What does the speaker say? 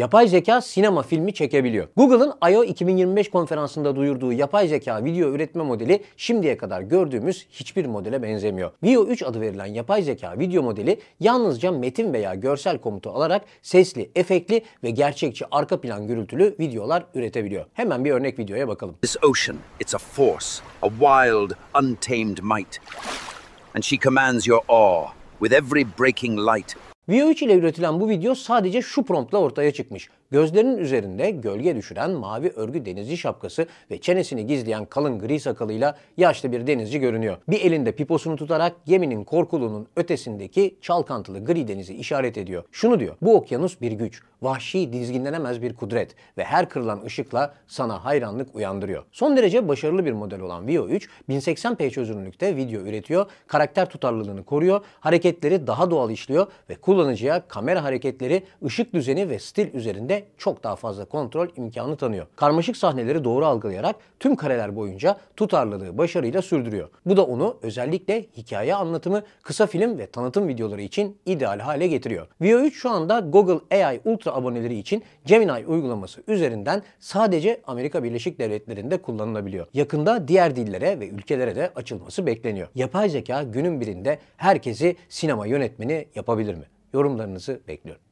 yapay zeka sinema filmi çekebiliyor. Google'ın I.O. 2025 konferansında duyurduğu yapay zeka video üretme modeli şimdiye kadar gördüğümüz hiçbir modele benzemiyor. vio 3 adı verilen yapay zeka video modeli yalnızca metin veya görsel komutu alarak sesli, efektli ve gerçekçi arka plan gürültülü videolar üretebiliyor. Hemen bir örnek videoya bakalım. This ocean, it's a force, a wild, untamed might. And she commands your awe with every breaking light Veo3 ile üretilen bu video sadece şu promptla ortaya çıkmış. Gözlerinin üzerinde gölge düşüren mavi örgü denizci şapkası ve çenesini gizleyen kalın gri sakalıyla yaşlı bir denizci görünüyor. Bir elinde piposunu tutarak geminin korkuluğunun ötesindeki çalkantılı gri denizi işaret ediyor. Şunu diyor, bu okyanus bir güç, vahşi dizginlenemez bir kudret ve her kırılan ışıkla sana hayranlık uyandırıyor. Son derece başarılı bir model olan Vio 3, 1080p çözünürlükte video üretiyor, karakter tutarlılığını koruyor, hareketleri daha doğal işliyor ve kullanıcıya kamera hareketleri, ışık düzeni ve stil üzerinde çok daha fazla kontrol imkanı tanıyor. Karmaşık sahneleri doğru algılayarak tüm kareler boyunca tutarlılığı başarıyla sürdürüyor. Bu da onu özellikle hikaye anlatımı, kısa film ve tanıtım videoları için ideal hale getiriyor. VO3 şu anda Google AI Ultra aboneleri için Gemini uygulaması üzerinden sadece Amerika Birleşik Devletleri'nde kullanılabiliyor. Yakında diğer dillere ve ülkelere de açılması bekleniyor. Yapay zeka günün birinde herkesi sinema yönetmeni yapabilir mi? Yorumlarınızı bekliyorum.